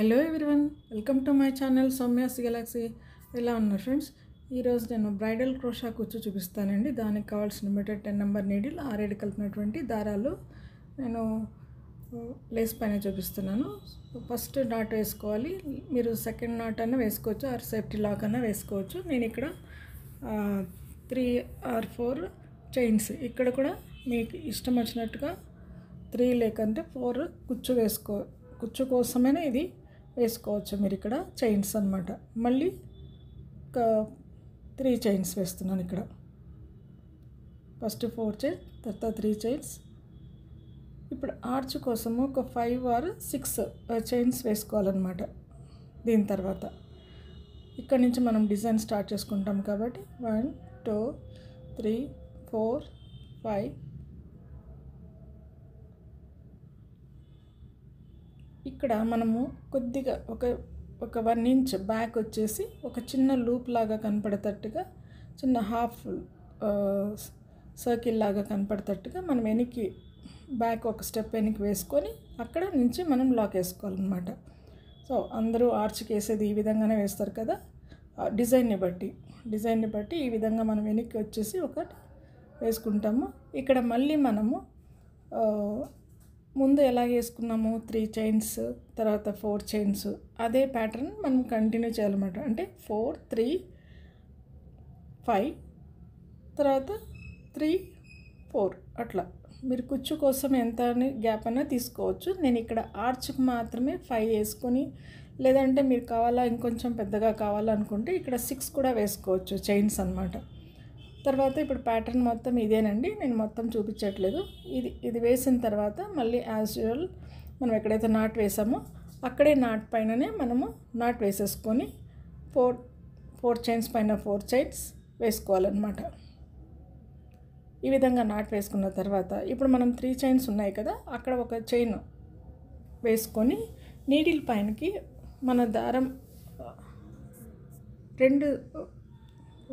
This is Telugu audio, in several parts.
hello everyone welcome to my channel Soumya's galaxy ఎలా ఉన్నారు ఫ్రెండ్స్ ఈరోజు నేను బ్రైడల్ క్రోషా కూర్చో చూపిస్తానండి దానికి కావాల్సిన మీటర్ టెన్ నెంబర్ నీడిల్ ఆరేడు కలిపినటువంటి దారాలు నేను లేస్ పైన చూపిస్తున్నాను ఫస్ట్ నాట్ వేసుకోవాలి మీరు సెకండ్ నాట్ అన్న వేసుకోవచ్చు ఆర్ సేఫ్టీ లాక్ అన్న వేసుకోవచ్చు నేను ఇక్కడ త్రీ ఆర్ ఫోర్ చైన్స్ ఇక్కడ కూడా మీకు ఇష్టం వచ్చినట్టుగా త్రీ లేకంటే ఫోర్ కుచ్చు వేసుకో కుచ్చు కోసమైనా ఇది వేసుకోవచ్చు మీరు ఇక్కడ చైన్స్ అనమాట మళ్ళీ ఒక త్రీ చైన్స్ వేస్తున్నాను ఇక్కడ ఫస్ట్ ఫోర్ చైన్ తర్వాత త్రీ చైన్స్ ఇప్పుడు ఆర్చ్ కోసము ఒక ఫైవ్ ఆర్ సిక్స్ చైన్స్ వేసుకోవాలన్నమాట దీని తర్వాత ఇక్కడ నుంచి మనం డిజైన్ స్టార్ట్ చేసుకుంటాం కాబట్టి one two three four five ఇక్కడ మనము కొద్దిగా ఒక ఒక వన్ ఇంచ్ బ్యాక్ వచ్చేసి ఒక చిన్న లూప్ లాగా కనపడేటట్టుగా చిన్న హాఫ్ సర్కిల్ లాగా కనపడేటట్టుగా మనం వెనక్కి బ్యాక్ ఒక స్టెప్ వెనక్కి వేసుకొని అక్కడ నుంచి మనం లాక్ వేసుకోవాలన్నమాట సో అందరూ ఆర్చ్కి వేసేది ఈ విధంగానే వేస్తారు కదా డిజైన్ని బట్టి డిజైన్ని బట్టి ఈ విధంగా మనం వెనక్కి వచ్చేసి ఒకటి వేసుకుంటాము ఇక్కడ మళ్ళీ మనము ముందు ఎలా వేసుకున్నాము త్రీ చైన్స్ తర్వాత ఫోర్ చైన్స్ అదే ప్యాటర్న్ మనం కంటిన్యూ చేయాలన్నమాట అంటే ఫోర్ త్రీ ఫైవ్ తర్వాత త్రీ ఫోర్ అట్లా మీరు కుచ్చు కోసం ఎంత గ్యాప్ అన్నా తీసుకోవచ్చు నేను ఇక్కడ ఆర్చ్కి మాత్రమే ఫైవ్ వేసుకొని లేదంటే మీరు కావాలా ఇంకొంచెం పెద్దగా కావాలనుకుంటే ఇక్కడ సిక్స్ కూడా వేసుకోవచ్చు చైన్స్ అనమాట తర్వాత ఇప్పుడు ప్యాటర్న్ మొత్తం ఇదేనండి నేను మొత్తం చూపించట్లేదు ఇది ఇది వేసిన తర్వాత మళ్ళీ యాజ్ యూజువల్ మనం ఎక్కడైతే నాట్ వేసామో అక్కడే నాట్ పైననే మనము నాట్ వేసేసుకొని ఫోర్ ఫోర్ చైన్స్ పైన ఫోర్ చైన్స్ వేసుకోవాలన్నమాట ఈ విధంగా నాట్ వేసుకున్న తర్వాత ఇప్పుడు మనం త్రీ చైన్స్ ఉన్నాయి కదా అక్కడ ఒక చైన్ వేసుకొని నీడిల్ పైనకి మన దారం రెండు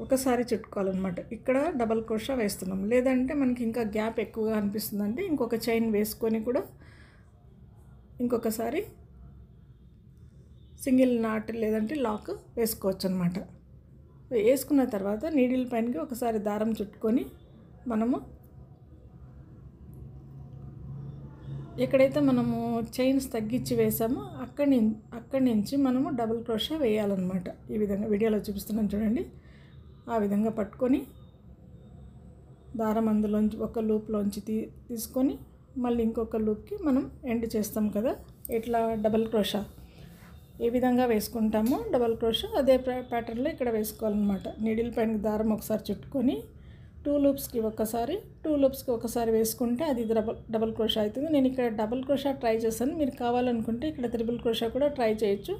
ఒకసారి చుట్టుకోవాలన్నమాట ఇక్కడ డబల్ క్రోషా వేస్తున్నాం లేదంటే మనకి ఇంకా గ్యాప్ ఎక్కువగా అనిపిస్తుందంటే ఇంకొక చైన్ వేసుకొని కూడా ఇంకొకసారి సింగిల్ నాట్ లేదంటే లాక్ వేసుకోవచ్చు అనమాట వేసుకున్న తర్వాత నీడిల్ పైనకి ఒకసారి దారం చుట్టుకొని మనము ఎక్కడైతే మనము చైన్స్ తగ్గించి వేసామో అక్కడి అక్కడి నుంచి మనము డబుల్ క్రోషా వేయాలన్నమాట ఈ విధంగా వీడియోలో చూపిస్తున్నాను చూడండి ఆ విధంగా పట్టుకొని దారం అందులోంచి ఒక లూప్లోంచి తీ తీసుకొని మళ్ళీ ఇంకొక లూప్కి మనం ఎండ్ చేస్తాం కదా ఇట్లా డబల్ క్రోషా ఏ విధంగా వేసుకుంటామో డబల్ క్రోషా అదే ప్యాటర్న్లో ఇక్కడ వేసుకోవాలన్నమాట నీడిల్ పైన దారం ఒకసారి చుట్టుకొని టూ లూప్స్కి ఒకసారి టూ లూప్స్కి ఒకసారి వేసుకుంటే అది డబల్ డబల్ క్రోషా అవుతుంది నేను ఇక్కడ డబల్ క్రోషా ట్రై చేస్తాను మీరు కావాలనుకుంటే ఇక్కడ త్రిబుల్ క్రోషా కూడా ట్రై చేయొచ్చు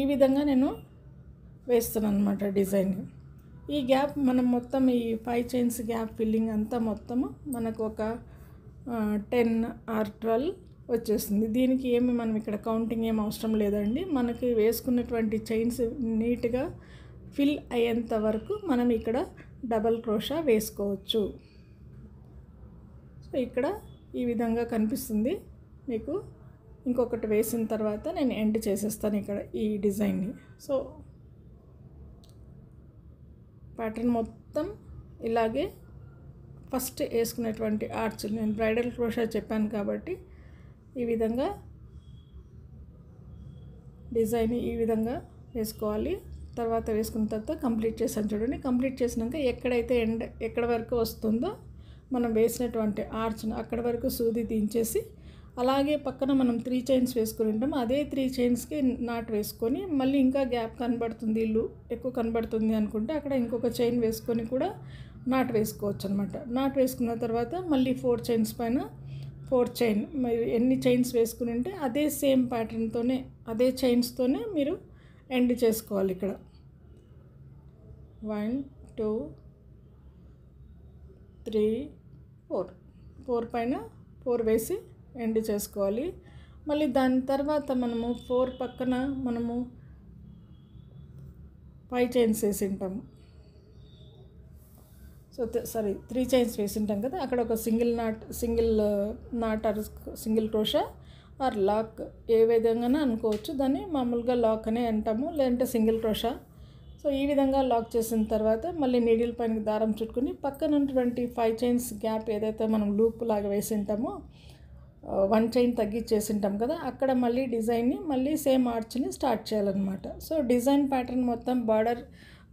ఈ విధంగా నేను వేస్తున్నాను అనమాట డిజైన్ ఈ గ్యాప్ మనం మొత్తం ఈ ఫైవ్ చైన్స్ గ్యాప్ ఫిల్లింగ్ అంతా మొత్తము మనకు ఒక టెన్ ఆర్ ట్వెల్వ్ వచ్చేస్తుంది దీనికి ఏమి మనం ఇక్కడ కౌంటింగ్ ఏం అవసరం లేదండి మనకి వేసుకున్నటువంటి చైన్స్ నీట్గా ఫిల్ అయ్యేంత వరకు మనం ఇక్కడ డబల్ క్రోషా వేసుకోవచ్చు సో ఇక్కడ ఈ విధంగా కనిపిస్తుంది మీకు ఇంకొకటి వేసిన తర్వాత నేను ఎండ్ చేసేస్తాను ఇక్కడ ఈ డిజైన్ని సో ప్యాటర్న్ మొత్తం ఇలాగే ఫస్ట్ వేసుకునేటువంటి ఆర్చ్ నేను బ్రైడల్ క్రోషా చెప్పాను కాబట్టి ఈ విధంగా డిజైన్ ఈ విధంగా వేసుకోవాలి తర్వాత వేసుకున్న తర్వాత కంప్లీట్ చేసాను చూడండి కంప్లీట్ చేసినాక ఎక్కడైతే ఎండ్ ఎక్కడ వరకు వస్తుందో మనం వేసినటువంటి ఆర్చ్ను అక్కడ వరకు సూది దించేసి అలాగే పక్కన మనం త్రీ చైన్స్ వేసుకుని ఉంటాం అదే త్రీ చైన్స్కి నాట్ వేసుకొని మళ్ళీ ఇంకా గ్యాప్ కనబడుతుంది ఇల్లు ఎక్కువ కనబడుతుంది అనుకుంటే అక్కడ ఇంకొక చైన్ వేసుకొని కూడా నాట్ వేసుకోవచ్చు అనమాట నాట్ వేసుకున్న తర్వాత మళ్ళీ ఫోర్ చైన్స్ పైన ఫోర్ చైన్ మీరు ఎన్ని చైన్స్ వేసుకుని ఉంటే అదే సేమ్ ప్యాటర్న్తోనే అదే చైన్స్తోనే మీరు ఎండ్ చేసుకోవాలి ఇక్కడ one two three four four పైన ఫోర్ వేసి ఎండ్ చేసుకోవాలి మళ్ళీ దాని తర్వాత మనము ఫోర్ పక్కన మనము ఫైవ్ చైన్స్ వేసి ఉంటాము సో సారీ త్రీ చైన్స్ వేసి ఉంటాం కదా అక్కడ ఒక single knot single knot or single crochet or lock ఏ విధంగానే అనుకోవచ్చు దాన్ని మామూలుగా లాక్ అనే అంటాము లేదంటే సింగిల్ క్రోషా సో ఈ విధంగా లాక్ చేసిన తర్వాత మళ్ళీ నీడిల్ పైన దారం చుట్టుకుని పక్కన ఉన్నటువంటి ఫైవ్ చైన్స్ గ్యాప్ ఏదైతే మనం లూప్ లాగా వేసి ఉంటామో వన్ చైన్ తగ్గించేసింటాం కదా అక్కడ మళ్ళీ డిజైన్ని మళ్ళీ సేమ్ ఆర్చ్ని స్టార్ట్ చేయాలన్నమాట సో డిజైన్ ప్యాటర్న్ మొత్తం బార్డర్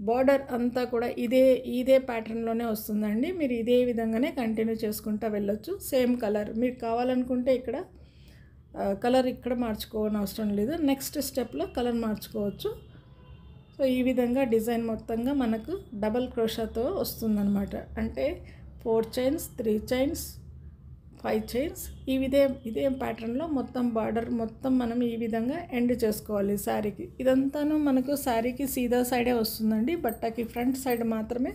బార్డర్ అంతా కూడా ఇదే ఇదే ప్యాటర్న్లోనే వస్తుందండి మీరు ఇదే విధంగానే కంటిన్యూ చేసుకుంటూ వెళ్ళొచ్చు సేమ్ కలర్ మీరు కావాలనుకుంటే ఇక్కడ కలర్ ఇక్కడ మార్చుకోవని అవసరం లేదు నెక్స్ట్ స్టెప్లో కలర్ మార్చుకోవచ్చు సో ఈ విధంగా డిజైన్ మొత్తంగా మనకు డబల్ క్రోషాతో వస్తుందన్నమాట అంటే four chains three chains five chains ఈ ఇదే ఇదే ప్యాటర్న్లో మొత్తం బార్డర్ మొత్తం మనం ఈ విధంగా ఎండ్ చేసుకోవాలి శారీకి ఇదంతాను మనకు శారీకి సీదా సైడే వస్తుందండి బట్టకి ఫ్రంట్ సైడ్ మాత్రమే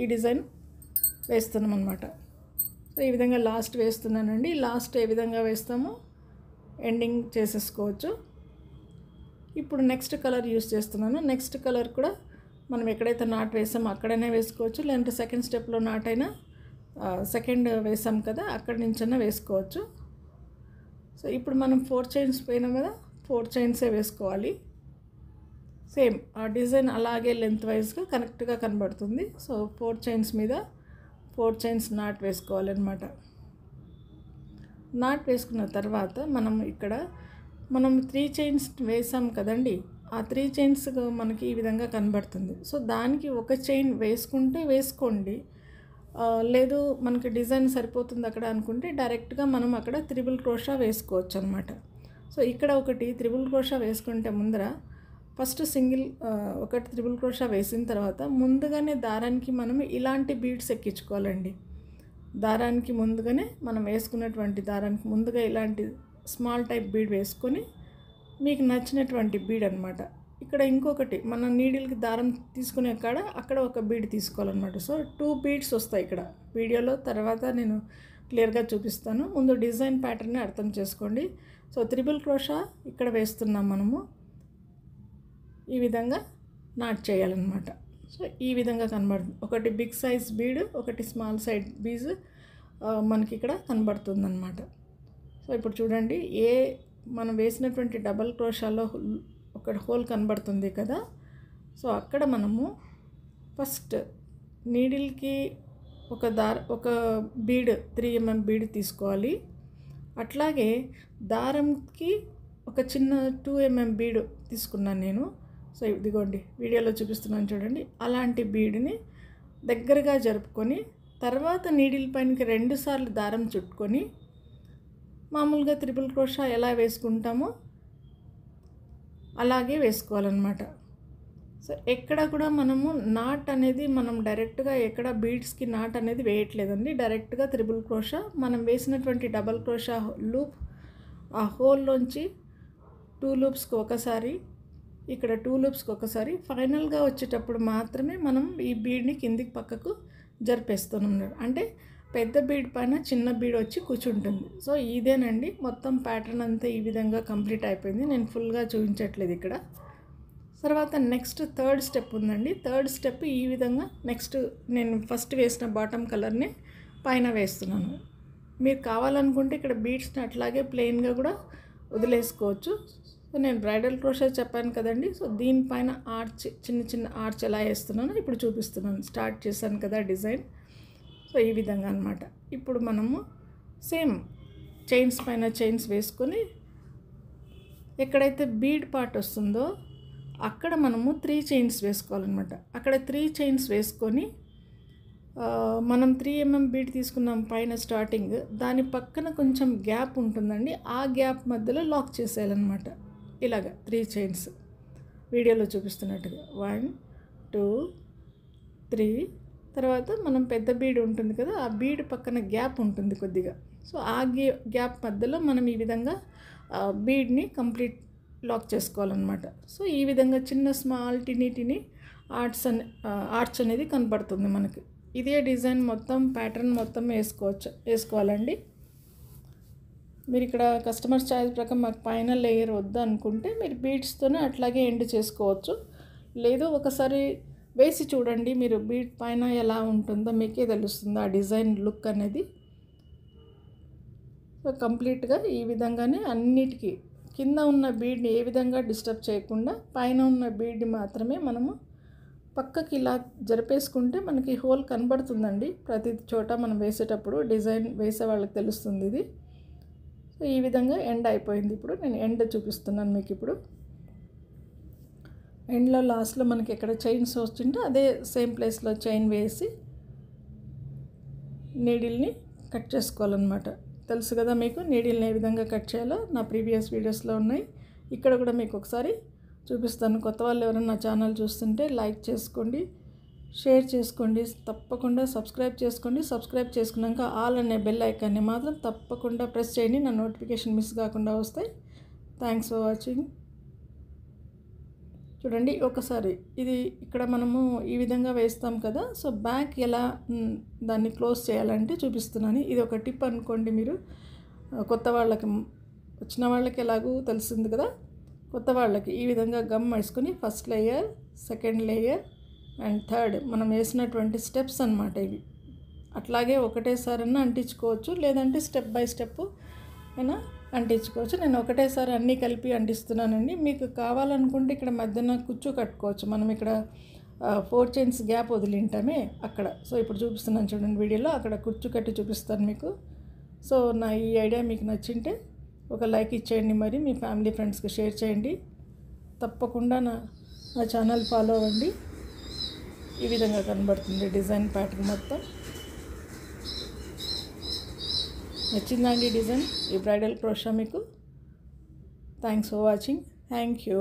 ఈ డిజైన్ వేస్తున్నాం అనమాట సో ఈ విధంగా లాస్ట్ వేస్తున్నానండి లాస్ట్ ఏ విధంగా వేస్తామో ఎండింగ్ చేసేసుకోవచ్చు ఇప్పుడు నెక్స్ట్ కలర్ యూస్ చేస్తున్నాను నెక్స్ట్ కలర్ కూడా మనం ఎక్కడైతే నాట్ వేసామో అక్కడనే వేసుకోవచ్చు లేదంటే సెకండ్ స్టెప్లో నాట్ అయినా సెకండ్ వేసాం కదా అక్కడి నుంచైనా వేసుకోవచ్చు సో ఇప్పుడు మనం ఫోర్ చైన్స్ పోయినాం కదా ఫోర్ చైన్సే వేసుకోవాలి సేమ్ ఆ డిజైన్ అలాగే లెంత్ వైజ్గా కనెక్ట్గా కనబడుతుంది సో ఫోర్ చైన్స్ మీద ఫోర్ చైన్స్ నాట్ వేసుకోవాలన్నమాట నాట్ వేసుకున్న తర్వాత మనం ఇక్కడ మనం త్రీ చైన్స్ వేసాం కదండి ఆ త్రీ చైన్స్ మనకి ఈ విధంగా కనబడుతుంది సో దానికి ఒక చైన్ వేసుకుంటే వేసుకోండి లేదు మనకి డిజైన్ సరిపోతుంది అక్కడ అనుకుంటే డైరెక్ట్గా మనం అక్కడ త్రిబుల్ క్రోషా వేసుకోవచ్చు అనమాట సో ఇక్కడ ఒకటి త్రిబుల్ క్రోషా వేసుకుంటే ముందర ఫస్ట్ సింగిల్ ఒకటి త్రిబుల్ క్రోషా వేసిన తర్వాత ముందుగానే దారానికి మనం ఇలాంటి బీడ్స్ ఎక్కించుకోవాలండి దారానికి ముందుగానే మనం వేసుకున్నటువంటి దారానికి ముందుగా ఇలాంటి స్మాల్ టైప్ బీడ్ వేసుకొని మీకు నచ్చినటువంటి బీడ్ అనమాట ఇక్కడ ఇంకొకటి మన నీడిల్కి దారం తీసుకునే కాడ అక్కడ ఒక బీడ్ తీసుకోవాలన్నమాట సో టూ బీడ్స్ వస్తాయి ఇక్కడ వీడియోలో తర్వాత నేను క్లియర్గా చూపిస్తాను ముందు డిజైన్ ప్యాటర్న్ని అర్థం చేసుకోండి సో త్రిబుల్ క్రోషా ఇక్కడ వేస్తున్నాం మనము ఈ విధంగా నాట్ చేయాలన్నమాట సో ఈ విధంగా కనబడుతుంది ఒకటి బిగ్ సైజ్ బీడ్ ఒకటి స్మాల్ సైజ్ బీజ్ మనకి ఇక్కడ కనబడుతుంది సో ఇప్పుడు చూడండి ఏ మనం వేసినటువంటి డబల్ క్రోషాలో అక్కడ హోల్ కనబడుతుంది కదా సో అక్కడ మనము ఫస్ట్ నీడిల్కి ఒక దార ఒక బీడ్ త్రీ ఎంఎం బీడ్ తీసుకోవాలి అట్లాగే దారంకి ఒక చిన్న టూ ఎంఎం బీడ్ తీసుకున్నాను నేను సో ఇదిగోండి వీడియోలో చూపిస్తున్నాను చూడండి అలాంటి బీడ్ని దగ్గరగా జరుపుకొని తర్వాత నీడిల్ పైనకి రెండుసార్లు దారం చుట్టుకొని మామూలుగా త్రిపుల్ క్రోషా ఎలా వేసుకుంటామో అలాగే వేసుకోవాలన్నమాట సో ఎక్కడ కూడా మనము నాట్ అనేది మనం డైరెక్ట్గా ఎక్కడ బీడ్స్కి నాట్ అనేది వేయట్లేదండి డైరెక్ట్గా త్రిబుల్ క్రోషా మనం వేసినటువంటి డబల్ క్రోషా లూప్ ఆ హోల్లోంచి టూ లూప్స్కి ఒకసారి ఇక్కడ టూ లూప్స్కి ఒకసారి ఫైనల్గా వచ్చేటప్పుడు మాత్రమే మనం ఈ బీడ్ని కిందికి పక్కకు జరిపేస్తున్నాం అంటే పెద్ద బీడ్ పైన చిన్న బీడ్ వచ్చి కూర్చుంటుంది సో ఇదేనండి మొత్తం ప్యాటర్న్ అంతా ఈ విధంగా కంప్లీట్ అయిపోయింది నేను ఫుల్గా చూపించట్లేదు ఇక్కడ తర్వాత నెక్స్ట్ థర్డ్ స్టెప్ ఉందండి థర్డ్ స్టెప్ ఈ విధంగా నెక్స్ట్ నేను ఫస్ట్ వేసిన బాటమ్ కలర్ని పైన వేస్తున్నాను మీరు కావాలనుకుంటే ఇక్కడ బీడ్స్ని అట్లాగే ప్లెయిన్గా కూడా వదిలేసుకోవచ్చు సో నేను బ్రైడల్ క్రోషే చెప్పాను కదండి సో దీనిపైన ఆర్చ్ చిన్న చిన్న ఆర్చ్ ఎలా వేస్తున్నానో ఇప్పుడు చూపిస్తున్నాను స్టార్ట్ చేశాను కదా డిజైన్ సో ఈ విధంగా అనమాట ఇప్పుడు మనము సేమ్ చైన్స్ పైన చైన్స్ వేసుకొని ఎక్కడైతే బీడ్ పార్ట్ వస్తుందో అక్కడ మనము త్రీ చైన్స్ వేసుకోవాలన్నమాట అక్కడ త్రీ చైన్స్ వేసుకొని మనం త్రీ ఎంఎం బీట్ తీసుకున్నాం పైన స్టార్టింగ్ దాని పక్కన కొంచెం గ్యాప్ ఉంటుందండి ఆ గ్యాప్ మధ్యలో లాక్ చేసేయాలన్నమాట ఇలాగ త్రీ చైన్స్ వీడియోలో చూపిస్తున్నట్టుగా వన్ టూ త్రీ తర్వాత మనం పెద్ద బీడ్ ఉంటుంది కదా ఆ బీడ్ పక్కన గ్యాప్ ఉంటుంది కొద్దిగా సో ఆ గ్యాప్ మధ్యలో మనం ఈ విధంగా బీడ్ని కంప్లీట్ లాక్ చేసుకోవాలన్నమాట సో ఈ విధంగా చిన్న స్మాల్ టినిటిని ఆర్ట్స్ అనే ఆర్ట్స్ అనేది కనపడుతుంది మనకి ఇదే డిజైన్ మొత్తం ప్యాటర్న్ మొత్తం వేసుకోవచ్చు వేసుకోవాలండి మీరు ఇక్కడ కస్టమర్ ఛాయిస్ ప్రకారం మాకు పైన లేయర్ వద్దు అనుకుంటే మీరు బీడ్స్తోనే అట్లాగే ఎండ్ చేసుకోవచ్చు లేదు ఒకసారి వేసి చూడండి మీరు బీట్ పైన ఎలా ఉంటుందో మీకే తెలుస్తుంది ఆ డిజైన్ లుక్ అనేది సో కంప్లీట్గా ఈ విధంగానే అన్నిటికీ కింద ఉన్న బీడ్ని ఏ విధంగా డిస్టర్బ్ చేయకుండా పైన ఉన్న బీడ్ని మాత్రమే మనము పక్కకి ఇలా జరిపేసుకుంటే మనకి హోల్ కనబడుతుందండి ప్రతి చోట మనం వేసేటప్పుడు డిజైన్ వేసే వాళ్ళకి తెలుస్తుంది ఇది సో ఈ విధంగా ఎండ్ అయిపోయింది ఇప్పుడు నేను ఎండ్ చూపిస్తున్నాను మీకు ఇప్పుడు ఎండ్లో లాస్ట్లో మనకి ఎక్కడ చైన్స్ వస్తుంటే అదే సేమ్ ప్లేస్లో చైన్ వేసి నీడిల్ని కట్ చేసుకోవాలన్నమాట తెలుసు కదా మీకు నీడిల్ని ఏ విధంగా కట్ చేయాలో నా ప్రీవియస్ వీడియోస్లో ఉన్నాయి ఇక్కడ కూడా మీకు ఒకసారి చూపిస్తాను కొత్త వాళ్ళు ఎవరైనా నా ఛానల్ చూస్తుంటే లైక్ చేసుకోండి షేర్ చేసుకోండి తప్పకుండా సబ్స్క్రైబ్ చేసుకోండి సబ్స్క్రైబ్ చేసుకున్నాక ఆల్ అనే బెల్ ఐకాన్ని మాత్రం తప్పకుండా ప్రెస్ చేయండి నా నోటిఫికేషన్ మిస్ కాకుండా వస్తాయి థ్యాంక్స్ ఫర్ వాచింగ్ చూడండి ఒకసారి ఇది ఇక్కడ మనము ఈ విధంగా వేస్తాం కదా సో బ్యాక్ ఎలా దాన్ని క్లోజ్ చేయాలంటే చూపిస్తున్నాను ఇది ఒక టిప్ అనుకోండి మీరు కొత్త వాళ్ళకి వచ్చిన వాళ్ళకి ఎలాగూ తెలిసింది కదా కొత్త వాళ్ళకి ఈ విధంగా గమ్ వేసుకొని first layer second layer and third మనం వేసినటువంటి స్టెప్స్ అనమాట ఇవి అట్లాగే ఒకటేసారన్నా అంటించుకోవచ్చు లేదంటే స్టెప్ బై స్టెప్ అయినా అంటించుకోవచ్చు నేను ఒకటేసారి అన్నీ కలిపి అంటిస్తున్నానండి మీకు కావాలనుకుంటే ఇక్కడ మధ్యన కుచ్చు కట్టుకోవచ్చు మనం ఇక్కడ ఫోర్ చైన్స్ గ్యాప్ వదిలింటామే అక్కడ సో ఇప్పుడు చూపిస్తున్నాను చూడండి వీడియోలో అక్కడ కుచ్చు కట్టి చూపిస్తాను మీకు సో నా ఈ ఐడియా మీకు నచ్చింటే ఒక లైక్ ఇచ్చేయండి మరి మీ ఫ్యామిలీ ఫ్రెండ్స్కి షేర్ చేయండి తప్పకుండా నా నా ఛానల్ ఫాలో అవ్వండి ఈ విధంగా కనబడుతుంది డిజైన్ ప్యాటర్న్ మొత్తం నచ్చిందండి డిజైన్ ఈ బ్రైడల్ ప్రోషా మీకు thanks for watching thank you